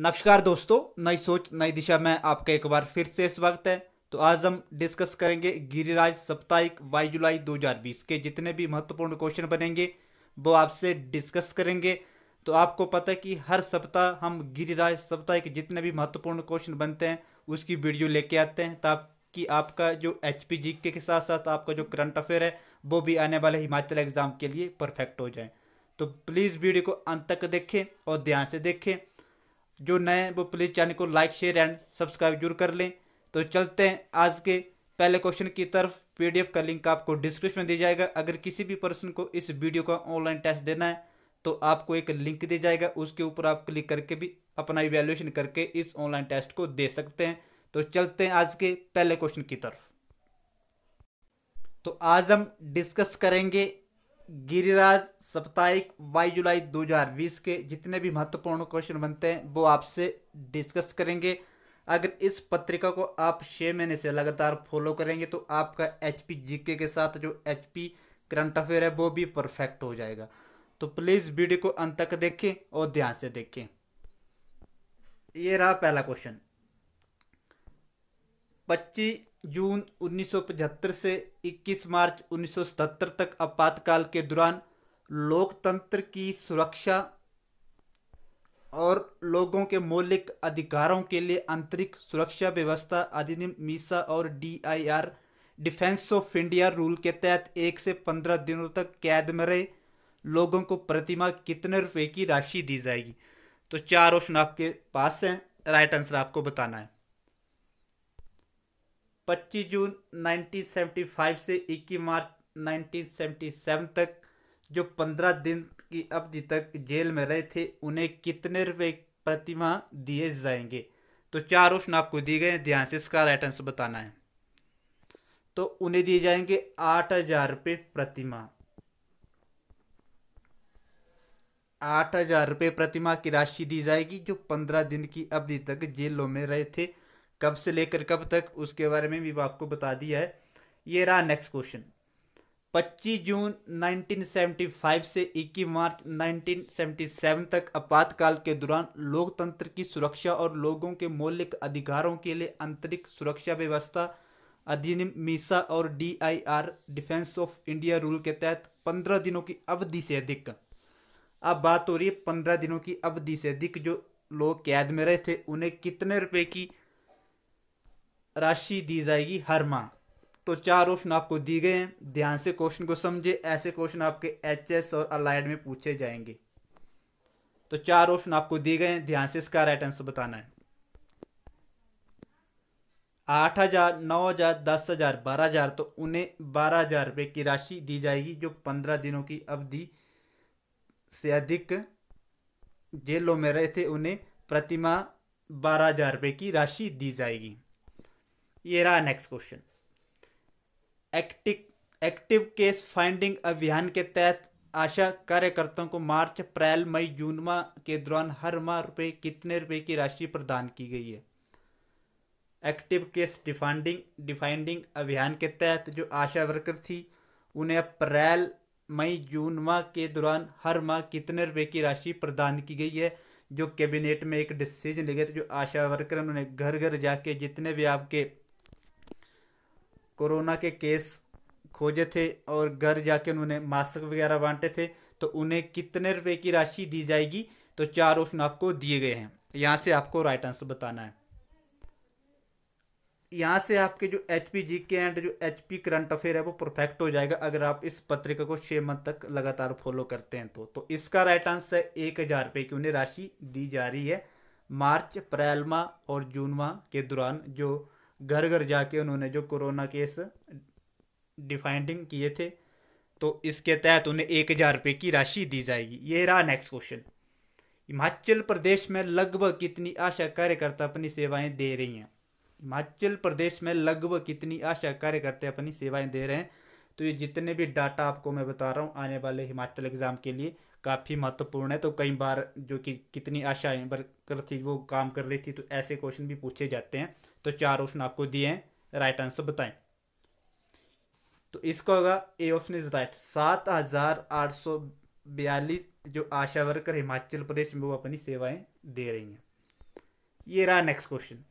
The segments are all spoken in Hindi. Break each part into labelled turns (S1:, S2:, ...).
S1: नमस्कार दोस्तों नई सोच नई दिशा में आपका एक बार फिर से स्वागत है तो आज हम डिस्कस करेंगे गिरिराज साप्ताहिक बाईस जुलाई 2020 के जितने भी महत्वपूर्ण क्वेश्चन बनेंगे वो आपसे डिस्कस करेंगे तो आपको पता है कि हर सप्ताह हम गिरिराज साप्ताहिक जितने भी महत्वपूर्ण क्वेश्चन बनते हैं उसकी वीडियो लेके आते हैं ताकि आपका जो एच पी जी के साथ साथ आपका जो करंट अफेयर है वो भी आने वाले हिमाचल एग्जाम के लिए परफेक्ट हो जाए तो प्लीज़ वीडियो को अंत तक देखें और ध्यान से देखें जो नए हैं वो प्लीज़ चैनल को लाइक शेयर एंड सब्सक्राइब जरूर कर लें तो चलते हैं आज के पहले क्वेश्चन की तरफ पीडीएफ का लिंक आपको डिस्क्रिप्शन में दिया जाएगा अगर किसी भी पर्सन को इस वीडियो का ऑनलाइन टेस्ट देना है तो आपको एक लिंक दिया जाएगा उसके ऊपर आप क्लिक करके भी अपना इवेल्युएशन करके इस ऑनलाइन टेस्ट को दे सकते हैं तो चलते हैं आज के पहले क्वेश्चन की तरफ तो आज हम डिस्कस करेंगे गिरिराज साप्ताहिक बाईस जुलाई 2020 के जितने भी महत्वपूर्ण क्वेश्चन बनते हैं वो आपसे डिस्कस करेंगे अगर इस पत्रिका को आप छः महीने से लगातार फॉलो करेंगे तो आपका एच पी जीके के साथ जो एच पी करंट अफेयर है वो भी परफेक्ट हो जाएगा तो प्लीज़ वीडियो को अंत तक देखें और ध्यान से देखें ये रहा पहला क्वेश्चन पच्चीस जून 1975 से 21 मार्च 1977 तक आपातकाल के दौरान लोकतंत्र की सुरक्षा और लोगों के मौलिक अधिकारों के लिए आंतरिक सुरक्षा व्यवस्था अधिनियम मीसा और DIR defence of India rule के तहत एक से पंद्रह दिनों तक कैद में रहे लोगों को प्रतिमा कितने रुपए की राशि दी जाएगी तो चार ऑप्शन आपके पास हैं राइट आंसर आपको बताना है 25 जून 1975 से 21 मार्च 1977 तक जो 15 दिन की अवधि तक जेल में रहे थे उन्हें कितने रुपए प्रतिमा दिए जाएंगे तो चार ऑप्शन आपको दिए गए ध्यान से इसका राइट आंसर बताना है तो उन्हें दिए जाएंगे आठ हजार रुपये प्रतिमा आठ हजार रुपये प्रतिमा की राशि दी जाएगी जो पंद्रह दिन की अवधि तक जेलों में रहे थे कब से लेकर कब तक उसके बारे में भी आपको बता दिया है ये रहा नेक्स्ट क्वेश्चन 25 जून 1975 से 21 मार्च 1977 तक आपातकाल के दौरान लोकतंत्र की सुरक्षा और लोगों के मौलिक अधिकारों के लिए आंतरिक सुरक्षा व्यवस्था अधिनियम मीसा और DIR defence of India rule के तहत 15 दिनों की अवधि से अधिक अब बात हो रही है 15 दिनों की अवधि से अधिक जो लोग कैद में रहे थे उन्हें कितने रुपए की राशि दी जाएगी हर माह तो चार ऑप्शन आपको दिए गए हैं ध्यान से क्वेश्चन को समझे ऐसे क्वेश्चन आपके एचएस और अलाइड में पूछे जाएंगे तो चार ऑप्शन आपको दिए गए हैं ध्यान से इसका राइट आंसर बताना है आठ हजार नौ हजार दस हजार बारह हजार तो उन्हें बारह हजार रुपये की राशि दी जाएगी जो पंद्रह दिनों की अवधि से अधिक जेलों में रहे थे उन्हें प्रतिमा बारह हजार रुपये की राशि दी जाएगी ये रहा next question active active case finding अभियान के तहत आशा कार्यकर्ताओं को मार्च अप्रैल मई जून माह के दौरान हर माह रुपये कितने रुपए की राशि प्रदान की गई है एक्टिव केस डिफाइंडिंग डिफाइंडिंग अभियान के तहत जो आशा वर्कर थी उन्हें अप्रैल मई जून माह के दौरान हर माह कितने रुपए की राशि प्रदान की गई है जो कैबिनेट में एक डिसीजन ले गए था जो आशा वर्कर उन्होंने घर घर जाके जितने भी आपके कोरोना के केस खोजे थे और घर जाके उन्होंने मास्क वगैरह बांटे थे तो उन्हें कितने रुपए की राशि दी जाएगी तो चार ऑप्शन आपको दिए गए हैं यहाँ से आपको राइट आंसर बताना है यहाँ से आपके जो एच पी जी के एंड जो एच पी करंट अफेयर है वो परफेक्ट हो जाएगा अगर आप इस पत्रिका को छः मंथ तक लगातार फॉलो करते हैं तो तो इसका राइट आंसर है एक हज़ार रुपये की उन्हें राशि दी जा रही है मार्च माह और माह के दौरान जो घर घर जाके उन्होंने जो कोरोना केस डिफाइंडिंग किए थे तो इसके तहत उन्हें एक हज़ार रुपये की राशि दी जाएगी ये रहा नेक्स्ट क्वेश्चन हिमाचल प्रदेश में लगभग कितनी आशा कार्यकर्ता अपनी सेवाएं दे रही हैं हिमाचल प्रदेश में लगभग कितनी आशा कार्यकर्ता अपनी सेवाएं दे रहे हैं तो ये जितने भी डाटा आपको मैं बता रहा हूँ आने वाले हिमाचल एग्ज़ाम के लिए काफ़ी महत्वपूर्ण है तो कई बार जो कि कितनी आशाएं वर्कर थी वो काम कर रही थी तो ऐसे क्वेश्चन भी पूछे जाते हैं तो चार ऑप्शन आपको दिए हैं राइट आंसर बताएं तो इसका होगा ए ऑप्शन इज राइट सात हज़ार आठ सौ बयालीस जो आशा वर्कर हिमाचल प्रदेश में वो अपनी सेवाएं दे रही हैं ये रहा नेक्स्ट क्वेश्चन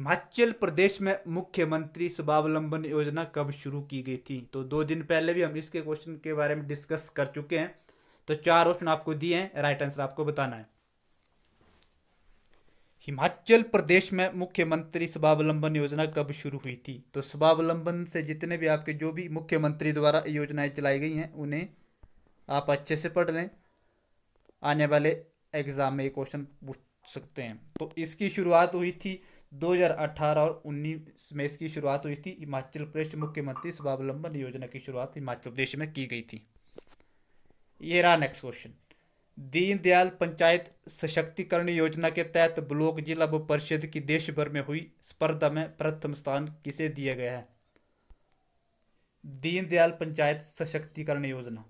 S1: हिमाचल प्रदेश में मुख्यमंत्री स्वावलंबन योजना कब शुरू की गई थी तो दो दिन पहले भी हम इसके क्वेश्चन के बारे में डिस्कस कर चुके हैं तो चार ऑप्शन आपको दिए हैं राइट आंसर आपको बताना है हिमाचल प्रदेश में मुख्यमंत्री स्वावलंबन योजना कब शुरू हुई थी तो स्वावलंबन से जितने भी आपके जो भी मुख्यमंत्री द्वारा योजनाएं चलाई गई हैं उन्हें आप अच्छे से पढ़ लें आने वाले एग्जाम में ये क्वेश्चन पूछ सकते हैं तो इसकी शुरुआत हुई थी 2018 और 19 में इसकी शुरुआत हुई थी हिमाचल प्रदेश मुख्यमंत्री स्वावलंबन योजना की शुरुआत हिमाचल प्रदेश में की गई थी ये रहा नेक्स्ट क्वेश्चन दीनदयाल पंचायत सशक्तिकरण योजना के तहत ब्लॉक जिला व परिषद की देश भर में हुई स्पर्धा में प्रथम स्थान किसे दिया गया है दीनदयाल पंचायत सशक्तिकरण योजना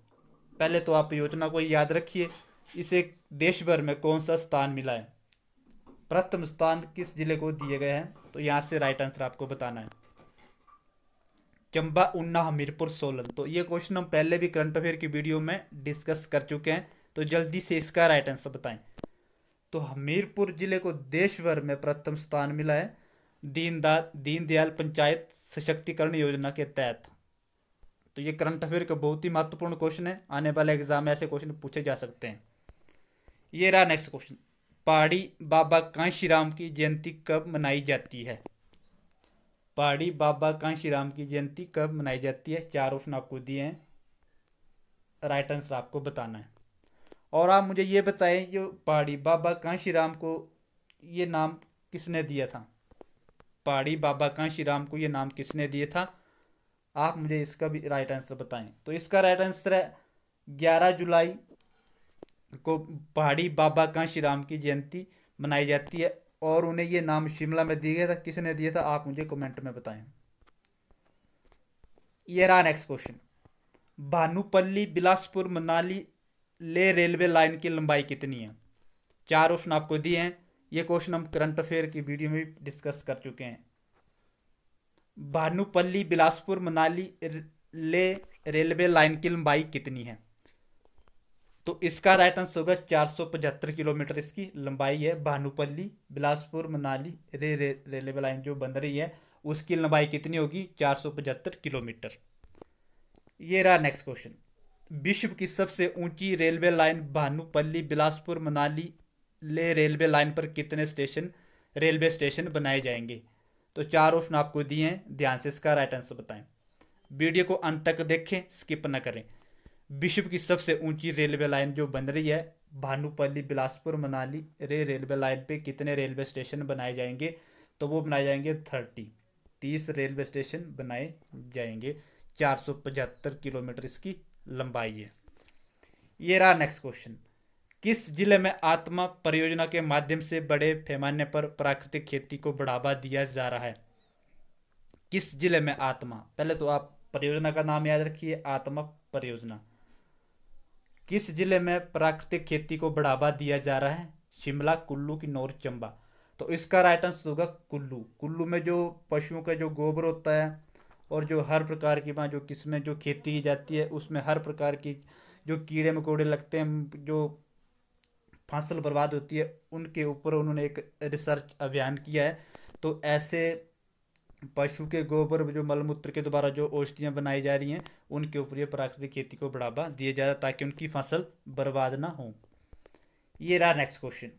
S1: पहले तो आप योजना को याद रखिए इसे देश भर में कौन सा स्थान मिला है प्रथम स्थान किस जिले को दिए गए हैं तो यहाँ से राइट आंसर आपको बताना है चंबा उन्ना हमीरपुर सोलन तो ये क्वेश्चन हम पहले भी करंट अफेयर की वीडियो में डिस्कस कर चुके हैं तो जल्दी से इसका राइट आंसर बताएं तो हमीरपुर जिले को देश भर में प्रथम स्थान मिला है दीनदार दीनदयाल पंचायत सशक्तिकरण योजना के तहत तो ये करंट अफेयर का बहुत ही महत्वपूर्ण क्वेश्चन है आने वाले एग्जाम में ऐसे क्वेश्चन पूछे जा सकते हैं ये रहा नेक्स्ट क्वेश्चन पहाड़ी बाबा कांशीराम की जयंती कब मनाई जाती है पहाड़ी बाबा राम की जयंती कब मनाई जाती है चार ऑप्शन आपको दिए हैं राइट आंसर आपको बताना है और आप मुझे ये बताएं जो पहाड़ी बाबा राम को ये नाम किसने दिया था पहाड़ी बाबा राम को ये नाम किसने दिया था आप मुझे इसका भी राइट आंसर बताएं तो इसका राइट आंसर है ग्यारह जुलाई को पहाड़ी बाबा राम की जयंती मनाई जाती है और उन्हें ये नाम शिमला में दिया गया था किसने दिया था आप मुझे कमेंट में बताएं ये रहा next question Bhanupalli Bilaspur Manali Leh railway line की लंबाई कितनी है चार ऑप्शन आपको दिए हैं ये क्वेश्चन हम करंट अफेयर की वीडियो में भी डिस्कस कर चुके हैं भानुपल्ली बिलासपुर मनाली ले रेलवे लाइन की लंबाई कितनी है तो इसका राइट आंसर होगा चार सौ पचहत्तर किलोमीटर इसकी लंबाई है भानुपल्ली बिलासपुर मनाली रे रे रेलवे लाइन जो बन रही है उसकी लंबाई कितनी होगी चार सौ पचहत्तर किलोमीटर ये रहा नेक्स्ट क्वेश्चन विश्व की सबसे ऊंची railway line Bhanupalli Bilaspur Manali Leh railway line पर कितने स्टेशन रेलवे स्टेशन बनाए जाएंगे तो चार ऑप्शन आपको दिए हैं ध्यान से इसका राइट आंसर बताएं वीडियो को अंत तक देखें स्किप ना करें विश्व की सबसे ऊंची रेलवे लाइन जो बन रही है भानुपल्ली बिलासपुर मनाली रे रेलवे लाइन पे कितने रेलवे स्टेशन बनाए जाएंगे तो वो बनाए जाएंगे थर्टी तीस रेलवे स्टेशन बनाए जाएंगे चार सौ पचहत्तर किलोमीटर इसकी लंबाई है ये रहा नेक्स्ट क्वेश्चन किस जिले में आत्मा परियोजना के माध्यम से बड़े पैमाने पर प्राकृतिक खेती को बढ़ावा दिया जा रहा है किस जिले में आत्मा पहले तो आप परियोजना का नाम याद रखिए आत्मा परियोजना किस जिले में प्राकृतिक खेती को बढ़ावा दिया जा रहा है शिमला कुल्लू किन्नौर चंबा तो इसका राइट आंसर होगा कुल्लू कुल्लू में जो पशुओं का जो गोबर होता है और जो हर प्रकार की वहाँ जो किस्में जो खेती की जाती है उसमें हर प्रकार की जो कीड़े मकोड़े लगते हैं जो फसल बर्बाद होती है उनके ऊपर उन्होंने एक रिसर्च अभियान किया है तो ऐसे पशु के गोबर जो मलमूत्र के द्वारा जो औषधियाँ बनाई जा रही हैं उनके ऊपर ये प्राकृतिक खेती को बढ़ावा दिया जा रहा है ताकि उनकी फसल बर्बाद ना हो ये रहा नेक्स्ट क्वेश्चन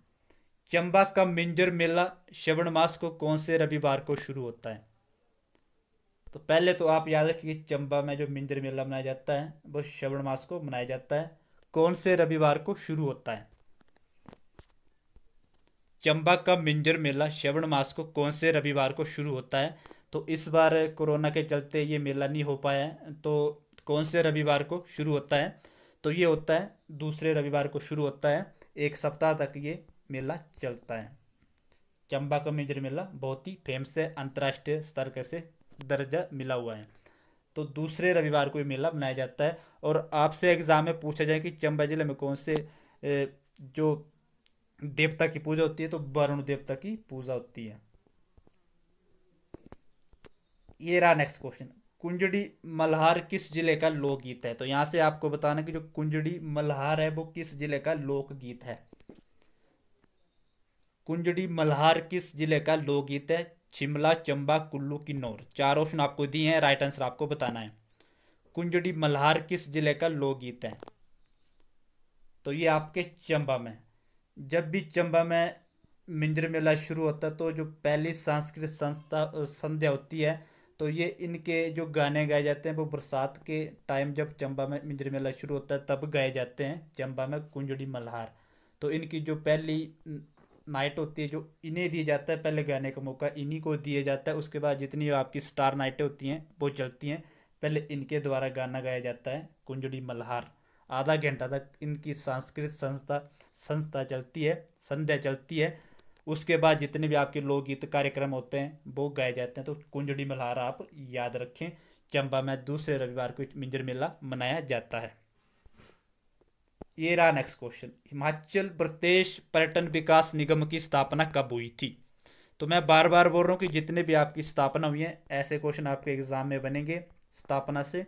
S1: चंबा का मिंजर मेला श्रवण मास को कौन से रविवार को शुरू होता है तो पहले तो आप याद रखिए चंबा में जो मिंजर मेला मनाया जाता है वो श्रवण मास को मनाया जाता है कौन से रविवार को शुरू होता है चंबा का मिंजर मेला श्रवण मास को कौन से रविवार को शुरू होता है तो इस बार कोरोना के चलते ये मेला नहीं हो पाया है तो कौन से रविवार को शुरू होता है तो ये होता है दूसरे रविवार को शुरू होता है एक सप्ताह तक ये मेला चलता है चंबा का मेजर मेला बहुत ही फेमस है अंतर्राष्ट्रीय स्तर का से दर्जा मिला हुआ है तो दूसरे रविवार को ये मेला मनाया जाता है और आपसे एग्ज़ाम में पूछा जाए कि चंबा जिले में कौन से जो देवता की पूजा होती है तो वरुण देवता की पूजा होती है ये रहा नेक्स्ट क्वेश्चन कुंजड़ी मल्हार किस जिले का लोकगीत है तो यहाँ से आपको बताना कि जो कुंजड़ी मल्हार है वो किस जिले का लोकगीत है कुंजड़ी मल्हार किस जिले का लोकगीत है शिमला चंबा कुल्लू किन्नौर चार ऑप्शन आपको दिए हैं राइट आंसर आपको बताना है कुंजड़ी मल्हार किस जिले का लोकगीत है तो ये आपके चंबा में जब भी चंबा में मिंजर मेला शुरू होता है तो जो पहली सांस्कृतिक संस्था संध्या होती है तो ये इनके जो गाने गाए जाते हैं वो बरसात के टाइम जब चंबा में मिंजर मेला शुरू होता है तब गाए जाते हैं चंबा में कुंजड़ी मल्हार तो इनकी जो पहली नाइट होती है जो इन्हें दिया जाता है पहले गाने का मौका इन्हीं को दिया जाता है उसके बाद जितनी आपकी स्टार नाइटें होती हैं वो चलती हैं पहले इनके द्वारा गाना गाया जाता है कुंजड़ी मल्हार आधा घंटा तक इनकी सांस्कृतिक संस्था संस्था चलती है संध्या चलती है उसके बाद जितने भी आपके लोकगीत कार्यक्रम होते हैं वो गाए जाते हैं तो कुंजड़ी मल्हारा आप याद रखें चंबा में दूसरे रविवार को मिंजर मेला मनाया जाता है ये रहा नेक्स्ट क्वेश्चन हिमाचल प्रदेश पर्यटन विकास निगम की स्थापना कब हुई थी तो मैं बार बार बोल रहा हूँ कि जितने भी आपकी स्थापना हुई है ऐसे क्वेश्चन आपके एग्जाम में बनेंगे स्थापना से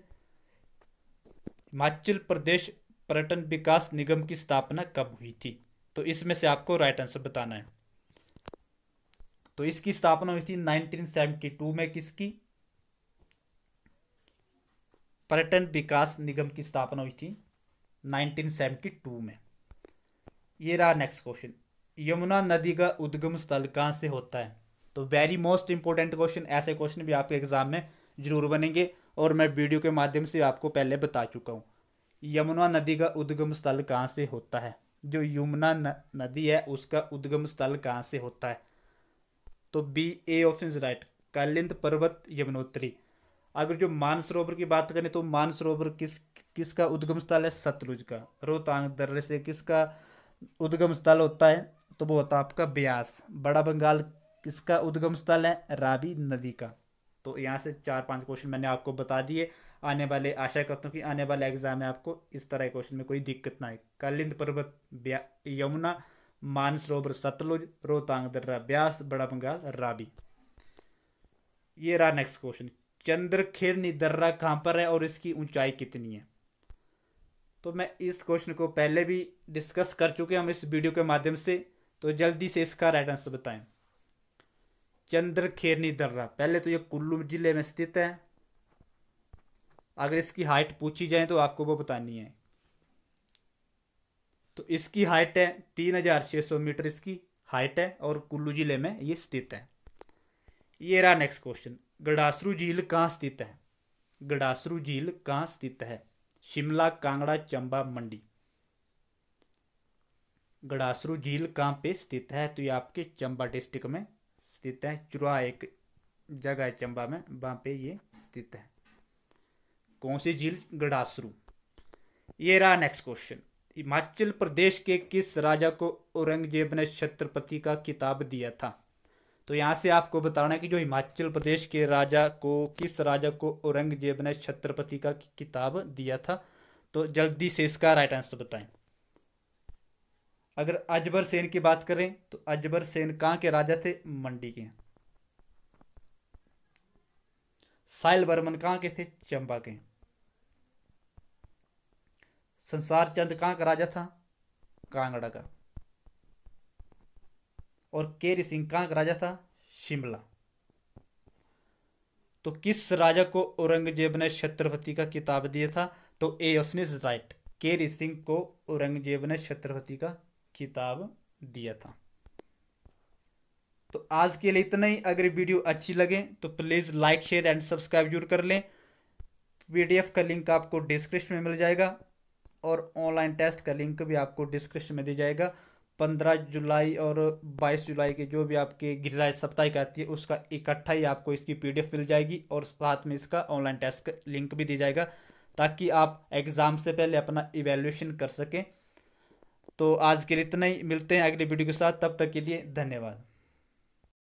S1: हिमाचल प्रदेश पर्यटन विकास निगम की स्थापना कब हुई थी तो इसमें से आपको राइट आंसर बताना है तो इसकी स्थापना हुई थी 1972 में किसकी पर्यटन विकास निगम की स्थापना हुई थी 1972 में ये रहा नेक्स्ट क्वेश्चन यमुना नदी का उद्गम स्थल कहाँ से होता है तो वेरी मोस्ट इंपॉर्टेंट क्वेश्चन ऐसे क्वेश्चन भी आपके एग्जाम में जरूर बनेंगे और मैं वीडियो के माध्यम से आपको पहले बता चुका हूँ यमुना नदी का उद्गम स्थल कहाँ से होता है जो यमुना नदी है उसका उद्गम स्थल कहाँ से होता है तो B A option is right Kalind पर्वत यमुनोत्री अगर जो मानसरोवर की बात करें तो मानसरोवर किस किसका उद्गम स्थल है सतलुज का रोहतांग दर्रे से किसका उद्गम स्थल होता है तो वो होता है आपका ब्यास बड़ा बंगाल किसका उद्गम स्थल है रावी नदी का तो यहाँ से चार पांच क्वेश्चन मैंने आपको बता दिए आने वाले आशा करता हूँ कि आने वाले एग्जाम में आपको इस तरह के क्वेश्चन में कोई दिक्कत ना आए कालिंद पर्वत यमुना मानसरोवर सतलुज रोहतांग दर्रा ब्यास बड़ा बंगाल राबी ये रहा नेक्स्ट क्वेश्चन चंद्रखेरनी दर्रा कहाँ पर है और इसकी ऊंचाई कितनी है तो मैं इस क्वेश्चन को पहले भी डिस्कस कर चुके हम इस वीडियो के माध्यम से तो जल्दी से इसका राइट आंसर बताएं चंद्रखेरनी दर्रा पहले तो ये कुल्लू जिले में स्थित है अगर इसकी हाइट पूछी जाए तो आपको वो बतानी है तो इसकी हाइट है तीन हजार छह सौ मीटर इसकी हाइट है और कुल्लू जिले में ये स्थित है ये रहा नेक्स्ट क्वेश्चन गडासरू झील कहाँ स्थित है गडासरू झील कहाँ स्थित है शिमला कांगड़ा चंबा मंडी गडासरू झील कहाँ पे स्थित है तो ये आपके चंबा डिस्ट्रिक्ट में स्थित है चुरा एक जगह है चंबा में वहाँ पे ये स्थित है कौन सी झील गडासरू ये रहा नेक्स्ट क्वेश्चन हिमाचल प्रदेश के किस राजा को औरंगजेब ने छत्रपति का किताब दिया था तो यहाँ से आपको बताना है कि जो हिमाचल प्रदेश के राजा को किस राजा को औरंगजेब ने छत्रपति का किताब दिया था तो जल्दी से इसका राइट आंसर बताएं अगर अजबर सेन की बात करें तो अजबर सेन कहाँ के राजा थे मंडी के साइल बर्मन कहाँ के थे चंबा के संसार चंद कहाँ का राजा था कांगड़ा का और केरी सिंह कहाँ का राजा था शिमला तो किस राजा को औरंगजेब ने छत्रपति का किताब दिया था तो A option is right Keri Singh को औरंगजेब ने छत्रपति का किताब दिया था तो आज के लिए इतना ही अगर वीडियो अच्छी लगे तो please like share and subscribe जरूर कर लें पीडीएफ का लिंक आपको डिस्क्रिप्शन में मिल जाएगा और ऑनलाइन टेस्ट का लिंक भी आपको डिस्क्रिप्शन में दिया जाएगा पंद्रह जुलाई और बाईस जुलाई के जो भी आपके गृह साप्ताहिक आती है उसका इकट्ठा ही आपको इसकी पी मिल जाएगी और साथ में इसका ऑनलाइन टेस्ट का लिंक भी दिया जाएगा ताकि आप एग्ज़ाम से पहले अपना इवेल्यूशन कर सकें तो आज के लिए इतना ही मिलते हैं अगले वीडियो के साथ तब तक के लिए धन्यवाद